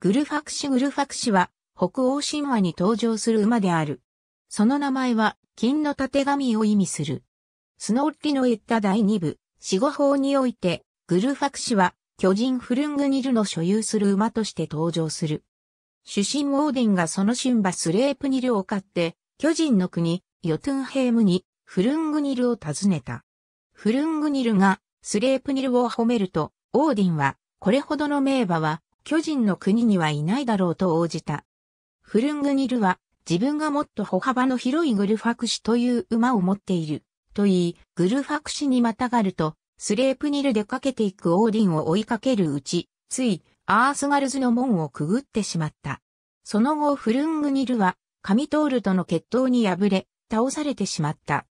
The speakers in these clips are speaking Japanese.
グルファクシグルファクシは、北欧神話に登場する馬である。その名前は、金の縦紙を意味する。スノーリの言った第二部、死後法において、グルファクシは、巨人フルングニルの所有する馬として登場する。主神オーディンがその神馬スレープニルを買って、巨人の国、ヨトゥンヘームに、フルングニルを訪ねた。フルングニルが、スレープニルを褒めると、オーディンは、これほどの名馬は、巨人の国にはいないだろうと応じた。フルングニルは自分がもっと歩幅の広いグルファクシという馬を持っている。と言い、グルファクシにまたがると、スレープニルでかけていくオーディンを追いかけるうち、つい、アースガルズの門をくぐってしまった。その後、フルングニルは、カミトールとの決闘に敗れ、倒されてしまった。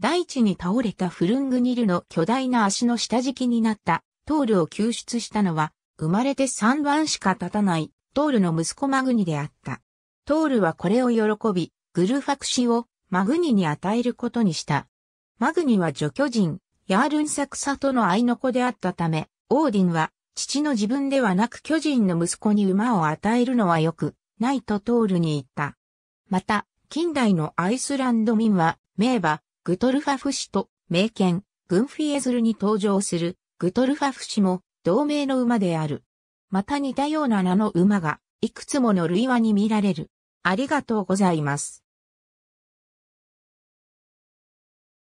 大地に倒れたフルングニルの巨大な足の下敷きになった、トールを救出したのは、生まれて3番しか立たない、トールの息子マグニであった。トールはこれを喜び、グルファクシをマグニに与えることにした。マグニは除去人、ヤールンサクサとの愛の子であったため、オーディンは、父の自分ではなく巨人の息子に馬を与えるのはよく、ないとトールに言った。また、近代のアイスランド民は、名馬、グトルファフ氏と、名犬、グンフィエズルに登場する、グトルファフ氏も、同名の馬である。また似たような名の馬が、いくつもの類話に見られる。ありがとうございます。